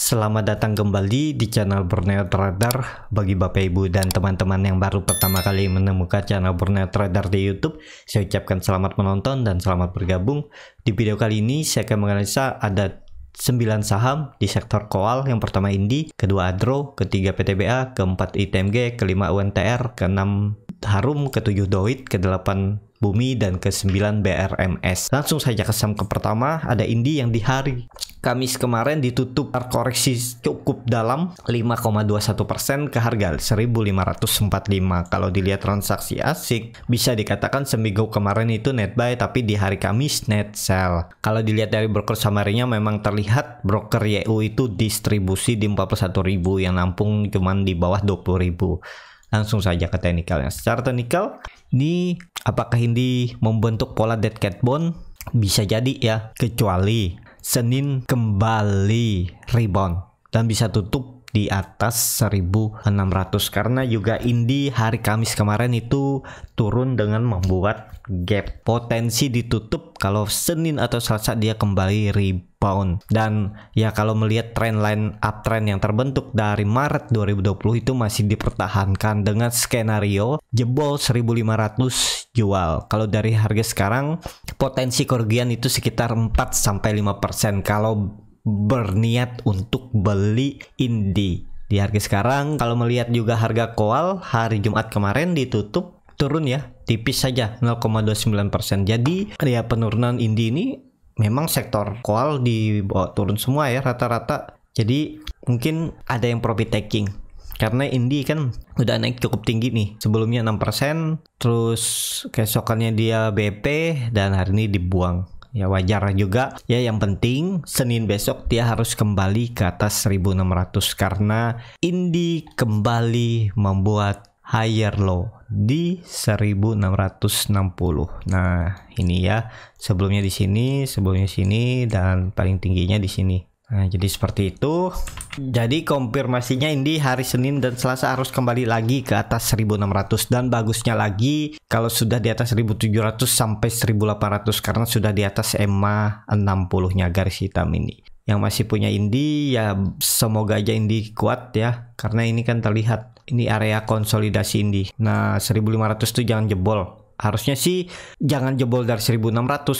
Selamat datang kembali di channel Borneo Trader Bagi Bapak Ibu dan teman-teman yang baru pertama kali menemukan channel Borneo Trader di Youtube Saya ucapkan selamat menonton dan selamat bergabung Di video kali ini saya akan menganalisa ada 9 saham di sektor koal yang pertama Indi, kedua Adro, ketiga PTBA, keempat ITMG, kelima UNTR, keenam harum, ke ke-7 doit, delapan bumi, dan ke-9 BRMS. Langsung saja saham ke pertama, ada Indi yang di hari Kamis kemarin ditutup koreksi cukup dalam 5,21% ke harga 1545. Kalau dilihat transaksi asik, bisa dikatakan seminggu kemarin itu net buy tapi di hari Kamis net sell. Kalau dilihat dari broker samarinya memang terlihat broker YU itu distribusi di 41.000 yang nampung cuman di bawah 20.000 langsung saja ke teknikalnya. Secara teknikal, ini apakah ini membentuk pola dead cat bone? Bisa jadi ya, kecuali Senin kembali rebound dan bisa tutup di atas 1600 karena juga Indi hari Kamis kemarin itu turun dengan membuat gap potensi ditutup kalau Senin atau Selasa dia kembali rebound dan ya kalau melihat trend line uptrend yang terbentuk dari Maret 2020 itu masih dipertahankan dengan skenario jebol 1500 jual kalau dari harga sekarang potensi kerugian itu sekitar 4 5% kalau berniat untuk beli Indi. Di harga sekarang kalau melihat juga harga koal hari Jumat kemarin ditutup turun ya tipis saja 0,29%. Jadi ya penurunan Indi ini memang sektor koal dibawa turun semua ya rata-rata. Jadi mungkin ada yang profit taking karena Indi kan udah naik cukup tinggi nih sebelumnya 6% terus keesokannya dia BP dan hari ini dibuang ya wajar juga ya yang penting Senin besok dia harus kembali ke atas 1600 karena Indi kembali membuat higher low di 1660. Nah, ini ya. Sebelumnya di sini, sebelumnya sini dan paling tingginya di sini. Nah, jadi seperti itu. Jadi konfirmasinya ini hari Senin dan Selasa harus kembali lagi ke atas 1600 dan bagusnya lagi kalau sudah di atas 1700 sampai 1800 karena sudah di atas EMA 60-nya garis hitam ini. Yang masih punya Indi ya semoga aja Indi kuat ya karena ini kan terlihat ini area konsolidasi Indi. Nah, 1500 itu jangan jebol. Harusnya sih jangan jebol dari 1600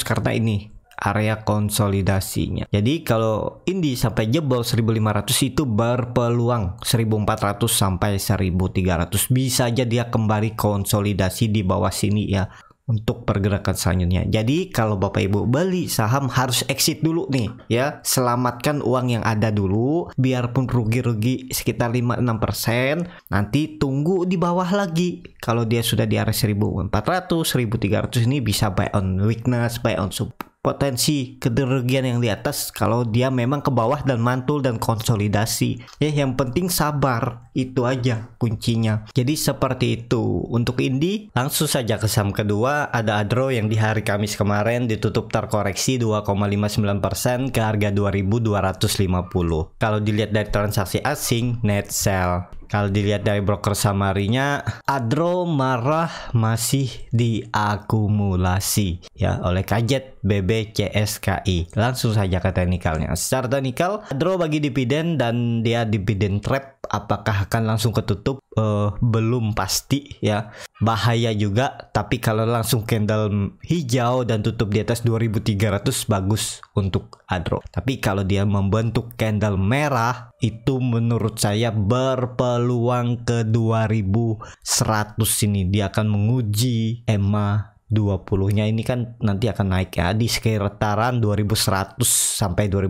karena ini area konsolidasinya. Jadi kalau Indi sampai jebol 1500 itu berpeluang 1400 sampai 1300 bisa aja dia kembali konsolidasi di bawah sini ya untuk pergerakan selanjutnya. Jadi kalau Bapak Ibu beli saham harus exit dulu nih ya. Selamatkan uang yang ada dulu biarpun rugi-rugi sekitar 5-6%. Nanti tunggu di bawah lagi. Kalau dia sudah di area 1400, 1300 ini bisa buy on weakness, buy on support potensi kerugian yang di atas kalau dia memang ke bawah dan mantul dan konsolidasi. Ya, yang penting sabar, itu aja kuncinya. Jadi seperti itu. Untuk Indi, langsung saja ke saham kedua, ada Adro yang di hari Kamis kemarin ditutup terkoreksi 2,59% ke harga 2250. Kalau dilihat dari transaksi asing, net sell. Kalau dilihat dari broker samarinya, Adro marah masih diakumulasi ya oleh kajet BBCSKI. Langsung saja ke teknikalnya. Secara teknikal, Adro bagi dividen dan dia dividen trap apakah akan langsung ketutup uh, belum pasti ya bahaya juga tapi kalau langsung candle hijau dan tutup di atas 2300 bagus untuk adro tapi kalau dia membentuk candle merah itu menurut saya berpeluang ke 2100 ini dia akan menguji EMA 20-nya ini kan nanti akan naik ya di sekitaran 2100 sampai 2150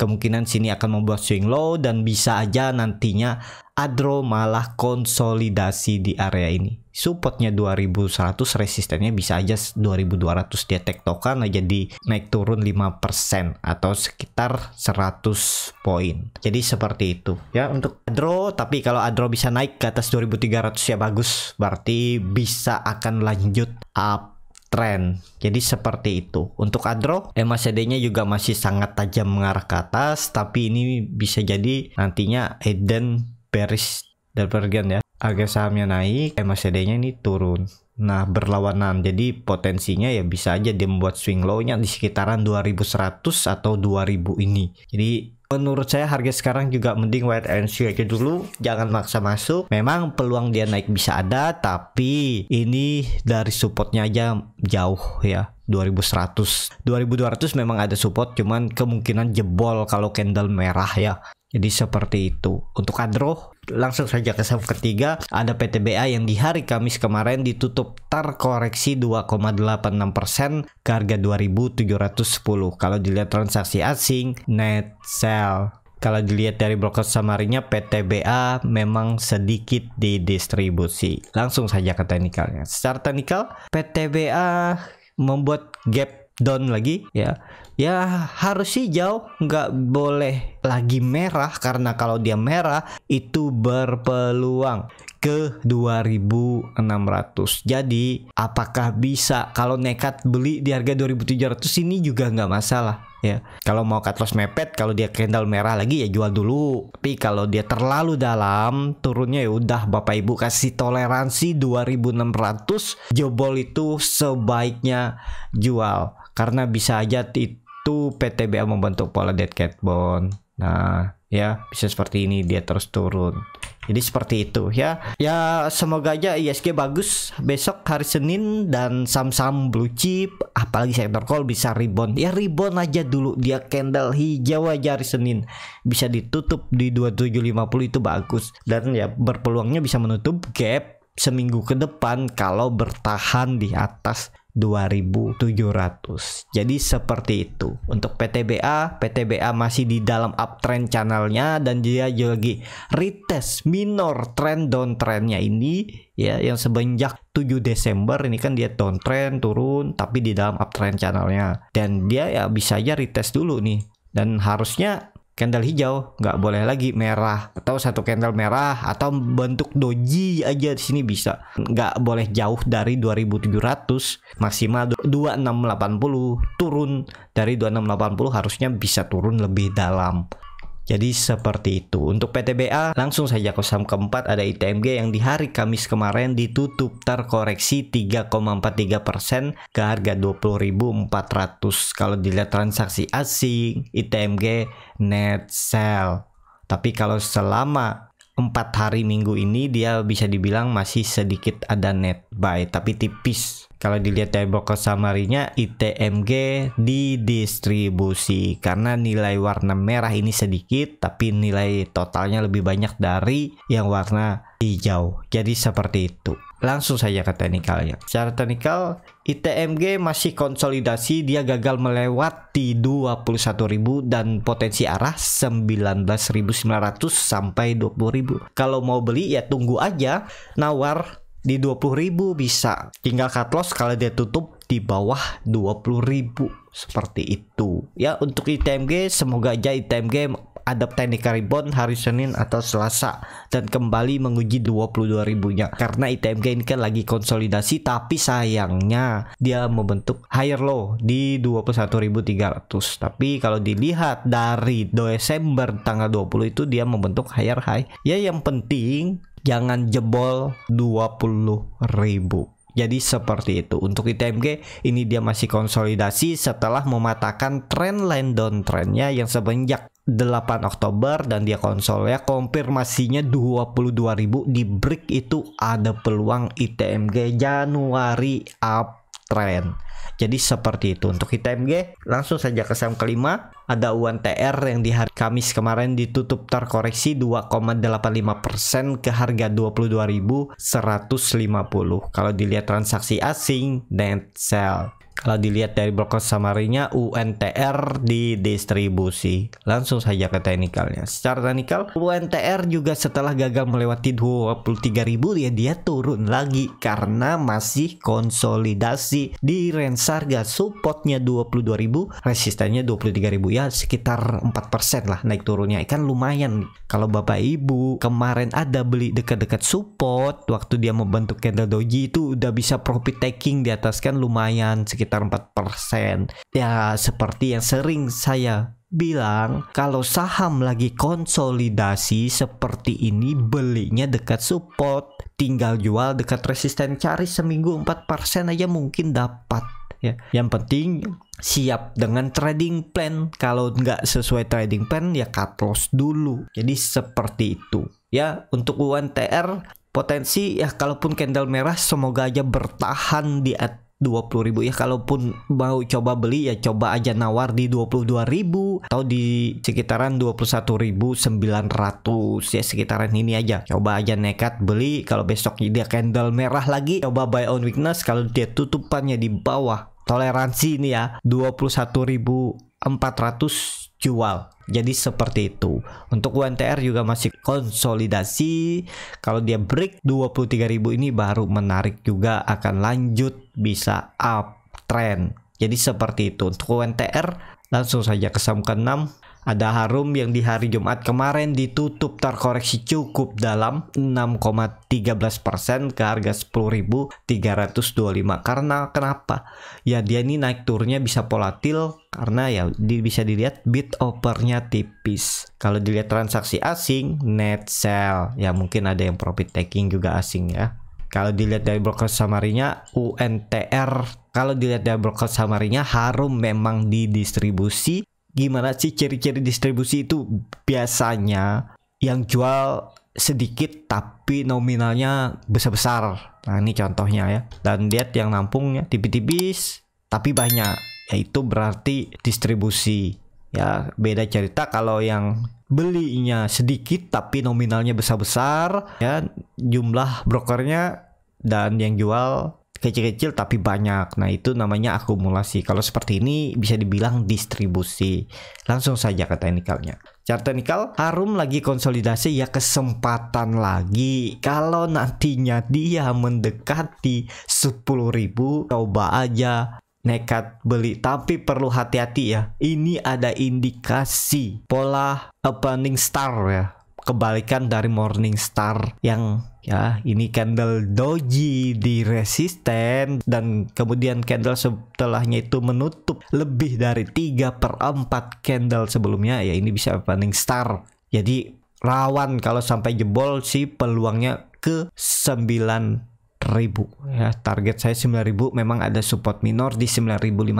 kemungkinan sini akan membuat swing low dan bisa aja nantinya Adro malah konsolidasi di area ini. Supportnya 2100, resistennya bisa aja 2200 dia tektokan aja di naik turun 5% atau sekitar 100 poin. Jadi seperti itu ya untuk Adro, tapi kalau Adro bisa naik ke atas 2300 ya bagus. Berarti bisa akan lanjut up trend. Jadi seperti itu. Untuk Adro, MACD-nya juga masih sangat tajam mengarah ke atas, tapi ini bisa jadi nantinya Eden bearish divergen ya. agar sahamnya naik, MACD-nya ini turun. Nah, berlawanan. Jadi potensinya ya bisa aja dia membuat swing low-nya di sekitaran 2100 atau 2000 ini. Jadi Menurut saya harga sekarang juga mending wait and see aja dulu, jangan maksa masuk. Memang peluang dia naik bisa ada, tapi ini dari supportnya aja jauh ya. 2100 2200 memang ada support cuman kemungkinan jebol kalau candle merah ya jadi seperti itu. Untuk adroh, langsung saja ke saham ketiga. Ada PTBA yang di hari Kamis kemarin ditutup terkoreksi 2,86% ke harga 2.710. Kalau dilihat transaksi asing, net sell kalau dilihat dari broker samarinya PTBA memang sedikit didistribusi. Langsung saja ke teknikalnya. Secara teknikal PTBA membuat gap down lagi ya ya harus hijau nggak boleh lagi merah karena kalau dia merah itu berpeluang ke 2600 jadi apakah bisa kalau nekat beli di harga 2700 ini juga nggak masalah ya kalau mau cut loss mepet kalau dia candle merah lagi ya jual dulu tapi kalau dia terlalu dalam turunnya ya udah bapak ibu kasih toleransi 2600 jebol itu sebaiknya jual karena bisa aja itu PTBA membentuk pola dead cat bone. Nah, ya bisa seperti ini dia terus turun. Jadi seperti itu ya. Ya semoga aja ISG bagus besok hari Senin dan saham-saham blue chip apalagi sektor call bisa rebound. Ya rebound aja dulu dia candle hijau aja hari Senin. Bisa ditutup di 2750 itu bagus dan ya berpeluangnya bisa menutup gap seminggu ke depan kalau bertahan di atas 2.700. Jadi seperti itu. Untuk PTBA, PTBA masih di dalam uptrend channelnya dan dia lagi retest minor trend downtrendnya ini ya yang sebanyak 7 Desember ini kan dia downtrend turun tapi di dalam uptrend channelnya dan dia ya bisa aja retest dulu nih dan harusnya candle hijau nggak boleh lagi merah atau satu candle merah atau bentuk doji aja di sini bisa nggak boleh jauh dari 2700 maksimal 2680 turun dari 2680 harusnya bisa turun lebih dalam jadi seperti itu. Untuk PTBA langsung saja ke saham keempat ada ITMG yang di hari Kamis kemarin ditutup terkoreksi 3,43% ke harga 20.400. Kalau dilihat transaksi asing ITMG net sell. Tapi kalau selama empat hari minggu ini dia bisa dibilang masih sedikit ada net baik tapi tipis. Kalau dilihat dari broker summary-nya ITMG didistribusi karena nilai warna merah ini sedikit tapi nilai totalnya lebih banyak dari yang warna hijau. Jadi seperti itu. Langsung saja ke teknikalnya. Secara teknikal, ITMG masih konsolidasi, dia gagal melewati 21.000 dan potensi arah 19.900 sampai 20.000. Kalau mau beli ya tunggu aja nawar di 20.000 bisa tinggal cut loss kalau dia tutup di bawah 20.000 seperti itu ya untuk ITMG semoga aja ITMG ada teknik rebound hari Senin atau Selasa dan kembali menguji 22.000 nya karena ITMG ini kan lagi konsolidasi tapi sayangnya dia membentuk higher low di 21.300 tapi kalau dilihat dari Desember tanggal 20 itu dia membentuk higher high ya yang penting jangan jebol 20 ribu. Jadi seperti itu. Untuk ITMG ini dia masih konsolidasi setelah mematahkan trend line downtrendnya yang sebanyak 8 Oktober dan dia konsol ya konfirmasinya 22.000 di break itu ada peluang ITMG Januari April tren. Jadi seperti itu untuk ITMG langsung saja ke saham kelima ada UNTR yang di hari Kamis kemarin ditutup terkoreksi 2,85% ke harga 22.150 kalau dilihat transaksi asing dan sell kalau dilihat dari broker samarinya UNTR di distribusi Langsung saja ke teknikalnya. Secara teknikal UNTR juga setelah gagal melewati 23.000 ya dia turun lagi karena masih konsolidasi di range harga supportnya 22.000, resistennya 23.000 ya sekitar 4% lah naik turunnya. ikan lumayan. Kalau Bapak Ibu kemarin ada beli dekat-dekat support waktu dia membentuk candle doji itu udah bisa profit taking di atas kan lumayan sekitar sekitar 4%. Ya, seperti yang sering saya bilang kalau saham lagi konsolidasi seperti ini belinya dekat support tinggal jual dekat resisten cari seminggu 4% aja mungkin dapat ya yang penting siap dengan trading plan kalau nggak sesuai trading plan ya cut loss dulu jadi seperti itu ya untuk UNTR potensi ya kalaupun candle merah semoga aja bertahan di atas 20 ribu ya kalaupun mau coba beli ya coba aja nawar di 22 ribu atau di sekitaran ribu 21.900 ya sekitaran ini aja coba aja nekat beli kalau besok dia candle merah lagi coba buy on weakness kalau dia tutupannya di bawah toleransi ini ya ribu 21.400 jual jadi seperti itu. Untuk UNTR juga masih konsolidasi. Kalau dia break 23.000 ini baru menarik juga akan lanjut bisa uptrend Jadi seperti itu. Untuk UNTR langsung saja ke saham ke-6 ada harum yang di hari Jumat kemarin ditutup terkoreksi cukup dalam 6,13% ke harga 10.325 karena kenapa? Ya dia ini naik turnya bisa volatil karena ya di, bisa dilihat bid overnya tipis. Kalau dilihat transaksi asing net sell ya mungkin ada yang profit taking juga asing ya. Kalau dilihat dari broker samarinya UNTR, kalau dilihat dari broker samarinya Harum memang didistribusi gimana sih ciri-ciri distribusi itu biasanya yang jual sedikit tapi nominalnya besar-besar. Nah, ini contohnya ya. Dan lihat yang nampungnya tipis-tipis tapi banyak. Yaitu berarti distribusi. Ya, beda cerita kalau yang belinya sedikit tapi nominalnya besar-besar ya jumlah brokernya dan yang jual kecil-kecil tapi banyak. Nah, itu namanya akumulasi. Kalau seperti ini bisa dibilang distribusi. Langsung saja ke teknikalnya. Cara teknikal, Harum lagi konsolidasi ya kesempatan lagi. Kalau nantinya dia mendekati 10.000, coba aja nekat beli tapi perlu hati-hati ya ini ada indikasi pola opening star ya kebalikan dari Morning Star yang ya ini candle doji di resisten dan kemudian candle setelahnya itu menutup lebih dari 3 per 4 candle sebelumnya ya ini bisa morning star jadi rawan kalau sampai jebol sih peluangnya ke 9 ribu ya target saya 9000 memang ada support minor di 9500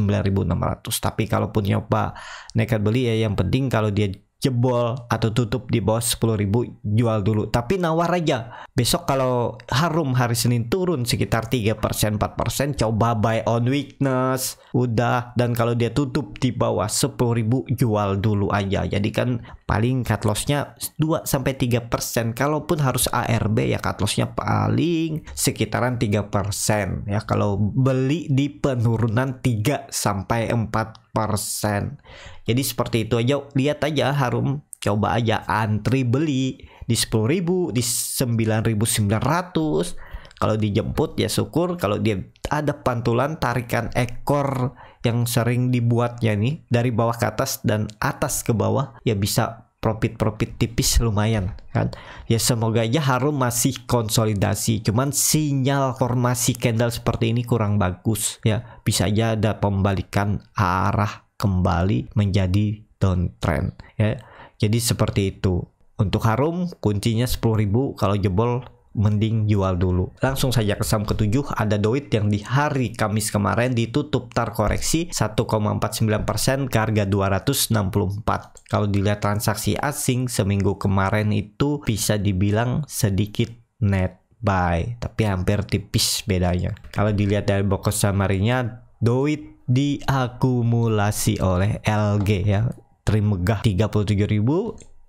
9600 tapi kalaupun nyoba nekat beli ya yang penting kalau dia jebol atau tutup di bawah 10.000 jual dulu tapi nawar aja besok kalau harum hari Senin turun sekitar 3% 4% coba buy on weakness udah dan kalau dia tutup di bawah 10.000 jual dulu aja jadi kan paling cut lossnya 2 sampai 3% kalaupun harus ARB ya cut lossnya paling sekitaran 3% ya kalau beli di penurunan 3 sampai 4 jadi seperti itu aja, lihat aja Harum, coba aja antri beli di 10.000, di 9.900. Kalau dijemput ya syukur, kalau dia ada pantulan tarikan ekor yang sering dibuatnya nih dari bawah ke atas dan atas ke bawah ya bisa profit-profit tipis lumayan kan ya semoga aja Harum masih konsolidasi cuman sinyal formasi candle seperti ini kurang bagus ya bisa aja ada pembalikan arah kembali menjadi downtrend ya jadi seperti itu untuk Harum kuncinya 10.000 kalau jebol mending jual dulu. Langsung saja ke saham ketujuh ada Doit yang di hari Kamis kemarin ditutup terkoreksi 1,49% ke harga 264. Kalau dilihat transaksi asing seminggu kemarin itu bisa dibilang sedikit net buy, tapi hampir tipis bedanya. Kalau dilihat dari bokos samarinya Doit diakumulasi oleh LG ya. Trimegah 37.000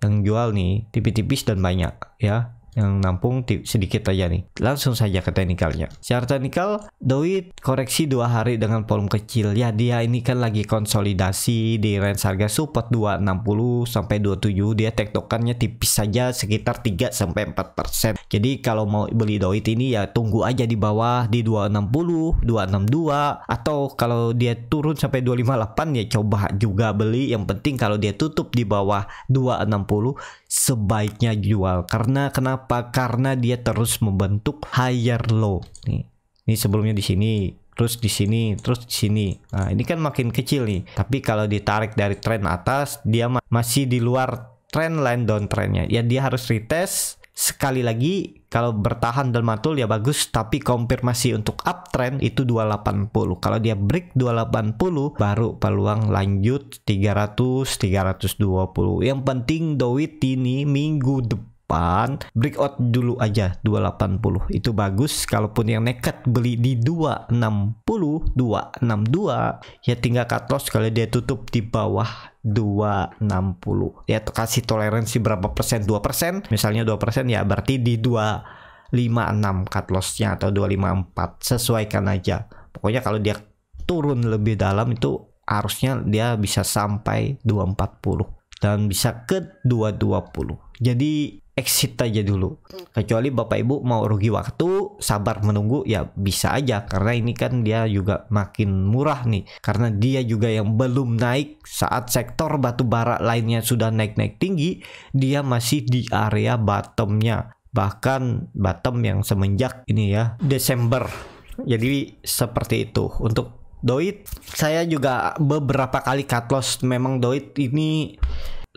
yang jual nih tipis-tipis dan banyak ya yang nampung sedikit aja nih. Langsung saja ke teknikalnya. Secara teknikal, Doi koreksi dua hari dengan volume kecil. Ya dia ini kan lagi konsolidasi di range harga support 260 sampai 27. Dia tektokannya tipis saja sekitar 3 sampai 4 persen. Jadi kalau mau beli Doi ini ya tunggu aja di bawah di 260, 262 atau kalau dia turun sampai 258 ya coba juga beli. Yang penting kalau dia tutup di bawah 260 sebaiknya jual karena kenapa karena dia terus membentuk higher low nih ini sebelumnya di sini terus di sini, terus di sini. Nah, ini kan makin kecil nih. Tapi kalau ditarik dari trend atas, dia masih di luar trend line downtrendnya. Ya dia harus retest sekali lagi kalau bertahan Delmatul ya bagus tapi konfirmasi untuk uptrend itu 280 kalau dia break 280 baru peluang lanjut 300 320 yang penting Dowit ini minggu depan depan breakout dulu aja 280 itu bagus kalaupun yang nekat beli di 260 262 ya tinggal cut loss kalau dia tutup di bawah 260 ya kasih toleransi berapa persen 2 persen misalnya 2 persen ya berarti di 256 cut lossnya atau 254 sesuaikan aja pokoknya kalau dia turun lebih dalam itu harusnya dia bisa sampai 240 dan bisa ke 220 jadi exit aja dulu. Kecuali Bapak Ibu mau rugi waktu, sabar menunggu ya bisa aja karena ini kan dia juga makin murah nih karena dia juga yang belum naik saat sektor batu bara lainnya sudah naik-naik tinggi, dia masih di area bottomnya. Bahkan bottom yang semenjak ini ya Desember. Jadi seperti itu untuk Doit saya juga beberapa kali cut loss memang Doit ini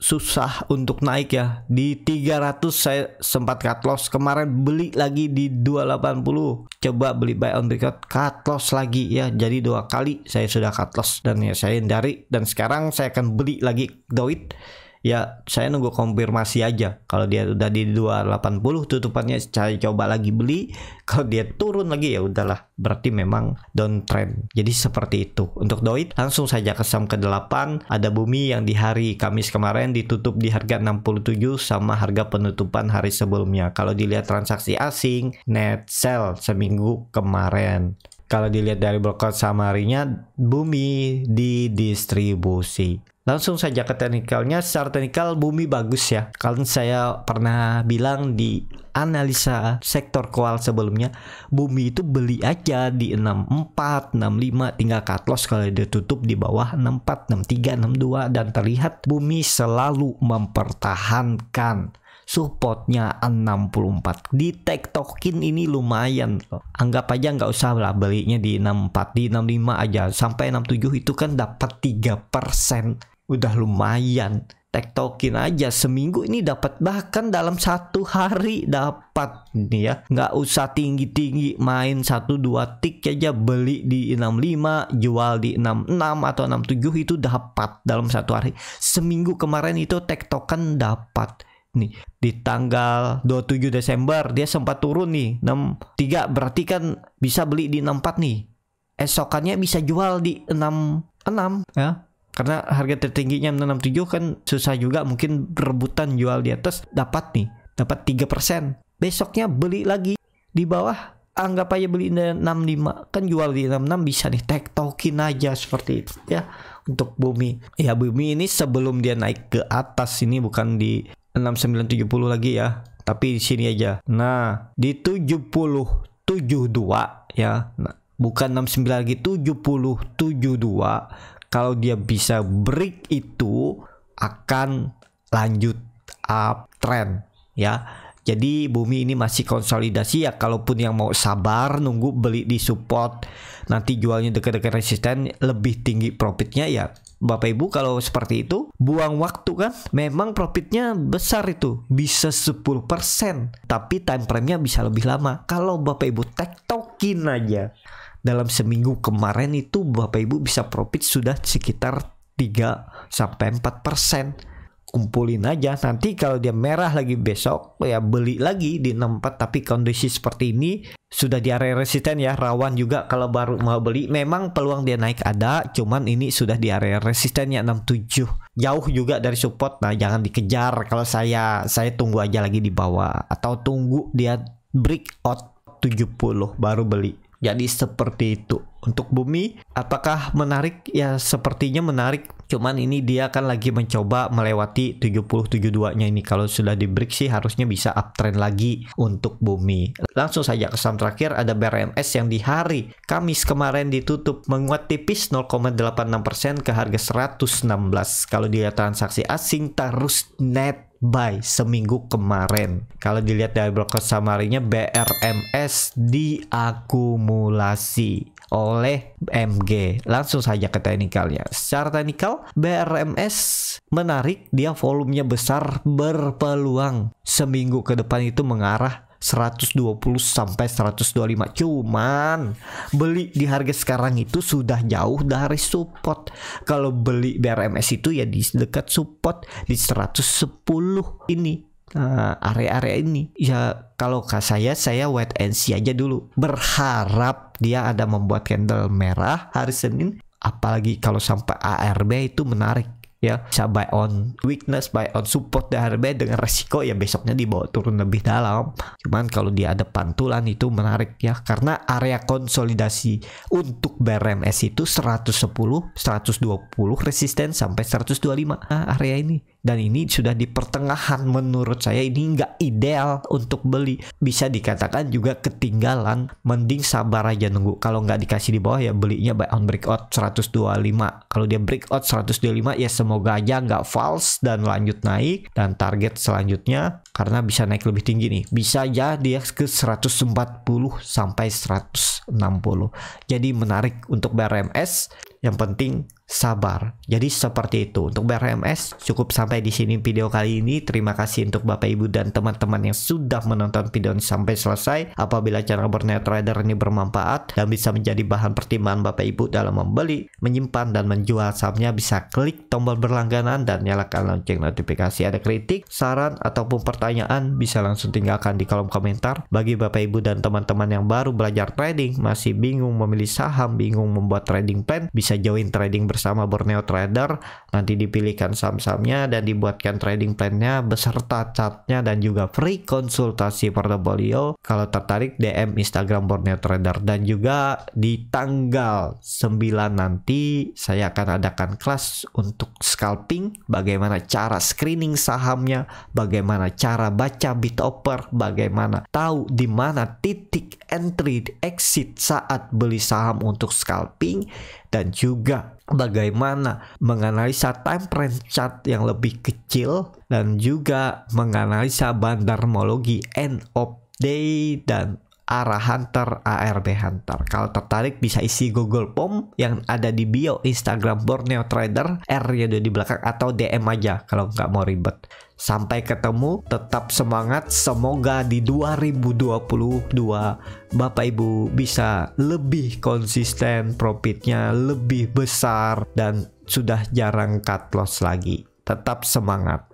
susah untuk naik ya di 300 saya sempat cut loss kemarin beli lagi di 280 coba beli buy on record cut loss lagi ya jadi dua kali saya sudah cut loss dan ya saya hindari dan sekarang saya akan beli lagi doit ya saya nunggu konfirmasi aja kalau dia udah di 280 tutupannya saya coba lagi beli kalau dia turun lagi ya udahlah berarti memang downtrend jadi seperti itu untuk Doit langsung saja ke saham ke-8 ada bumi yang di hari Kamis kemarin ditutup di harga 67 sama harga penutupan hari sebelumnya kalau dilihat transaksi asing net sell seminggu kemarin kalau dilihat dari broker samarinya bumi didistribusi Langsung saja ke teknikalnya. Secara teknikal bumi bagus ya. Kalian saya pernah bilang di analisa sektor koal sebelumnya, bumi itu beli aja di 64, 65 tinggal cut loss kalau ditutup di bawah 64, 63, 62 dan terlihat bumi selalu mempertahankan supportnya 64 di tektokin ini lumayan anggap aja nggak usah lah belinya di 64 di 65 aja sampai 67 itu kan dapat 3 persen udah lumayan tektokin aja seminggu ini dapat bahkan dalam satu hari dapat nih ya nggak usah tinggi tinggi main satu dua tik aja beli di 65 jual di 66 atau 67 itu dapat dalam satu hari seminggu kemarin itu tektokan dapat nih di tanggal 27 Desember dia sempat turun nih 63 berarti kan bisa beli di 64 nih esokannya bisa jual di 66 ya karena harga tertingginya 667 kan susah juga mungkin rebutan jual di atas dapat nih dapat 3% besoknya beli lagi di bawah anggap aja beli 65 kan jual di 66 bisa nih token aja seperti itu ya untuk bumi ya bumi ini sebelum dia naik ke atas ini bukan di 6970 lagi ya tapi di sini aja nah di 7072 ya nah, bukan 69 lagi 7072 kalau dia bisa break itu akan lanjut up trend ya. Jadi bumi ini masih konsolidasi ya kalaupun yang mau sabar nunggu beli di support nanti jualnya dekat-dekat resisten lebih tinggi profitnya ya Bapak Ibu kalau seperti itu buang waktu kan memang profitnya besar itu bisa 10% tapi time frame-nya bisa lebih lama kalau Bapak Ibu tektokin aja dalam seminggu kemarin itu Bapak Ibu bisa profit sudah sekitar 3 sampai 4 persen kumpulin aja nanti kalau dia merah lagi besok ya beli lagi di 64 tapi kondisi seperti ini sudah di area resisten ya rawan juga kalau baru mau beli memang peluang dia naik ada cuman ini sudah di area resisten resistennya 67 jauh juga dari support nah jangan dikejar kalau saya saya tunggu aja lagi di bawah atau tunggu dia break out 70 baru beli jadi seperti itu. Untuk bumi, apakah menarik? Ya sepertinya menarik. Cuman ini dia akan lagi mencoba melewati 70 72 nya ini. Kalau sudah di break sih harusnya bisa uptrend lagi untuk bumi. Langsung saja ke saham terakhir ada BRMS yang di hari Kamis kemarin ditutup menguat tipis 0,86% ke harga 116. Kalau dia transaksi asing terus net by seminggu kemarin. Kalau dilihat dari broker summary BRMS diakumulasi oleh MG. Langsung saja ke teknikalnya. Secara teknikal, BRMS menarik, dia volumenya besar, berpeluang seminggu ke depan itu mengarah 120 sampai 125 cuman beli di harga sekarang itu sudah jauh dari support kalau beli BRMS itu ya di dekat support di 110 ini eh, area-area uh, ini ya kalau ke saya saya wait and see aja dulu berharap dia ada membuat candle merah hari Senin apalagi kalau sampai ARB itu menarik ya bisa buy on weakness buy on support dari harga dengan resiko ya besoknya dibawa turun lebih dalam cuman kalau dia ada pantulan itu menarik ya karena area konsolidasi untuk BRMS itu 110 120 resisten sampai 125 nah, area ini dan ini sudah di pertengahan menurut saya ini nggak ideal untuk beli bisa dikatakan juga ketinggalan mending sabar aja nunggu kalau nggak dikasih di bawah ya belinya buy on breakout 125 kalau dia breakout 125 ya semoga aja nggak false dan lanjut naik dan target selanjutnya karena bisa naik lebih tinggi nih bisa aja dia ya ke 140 sampai 160 jadi menarik untuk BRMS yang penting sabar. Jadi seperti itu. Untuk BRMS cukup sampai di sini video kali ini. Terima kasih untuk Bapak Ibu dan teman-teman yang sudah menonton video ini sampai selesai. Apabila channel Bernet Trader ini bermanfaat dan bisa menjadi bahan pertimbangan Bapak Ibu dalam membeli, menyimpan dan menjual sahamnya bisa klik tombol berlangganan dan nyalakan lonceng notifikasi. Ada kritik, saran ataupun pertanyaan bisa langsung tinggalkan di kolom komentar. Bagi Bapak Ibu dan teman-teman yang baru belajar trading, masih bingung memilih saham, bingung membuat trading plan, bisa join trading bersama bersama Borneo Trader nanti dipilihkan saham-sahamnya dan dibuatkan trading plan-nya beserta chartnya dan juga free konsultasi portofolio kalau tertarik DM Instagram Borneo Trader dan juga di tanggal 9 nanti saya akan adakan kelas untuk scalping bagaimana cara screening sahamnya bagaimana cara baca bit offer bagaimana tahu di mana titik entry exit saat beli saham untuk scalping dan juga bagaimana menganalisa time frame chart yang lebih kecil dan juga menganalisa bandarmologi end of day dan arah hunter ARB hunter. Kalau tertarik bisa isi Google Form yang ada di bio Instagram Borneo Trader R-nya di belakang atau DM aja kalau nggak mau ribet. Sampai ketemu, tetap semangat. Semoga di 2022 Bapak Ibu bisa lebih konsisten profitnya, lebih besar dan sudah jarang cut loss lagi. Tetap semangat.